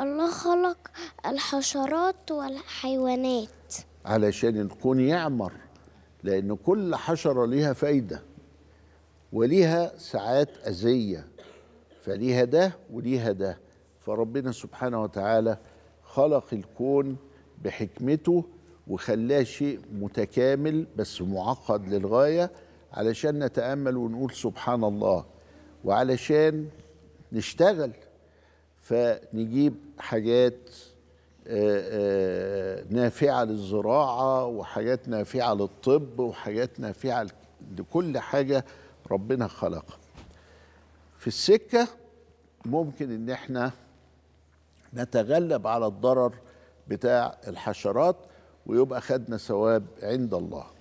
الله خلق الحشرات والحيوانات علشان الكون يعمر لأن كل حشرة ليها فايدة وليها ساعات أذية فليها ده وليها ده فربنا سبحانه وتعالى خلق الكون بحكمته وخلاه شيء متكامل بس معقد للغاية علشان نتأمل ونقول سبحان الله وعلشان نشتغل فنجيب حاجات آه، آه، نافعة للزراعة وحاجات نافعة للطب وحاجات نافعة لكل حاجة ربنا خلقها في السكة ممكن ان احنا نتغلب على الضرر بتاع الحشرات ويبقى خدنا ثواب عند الله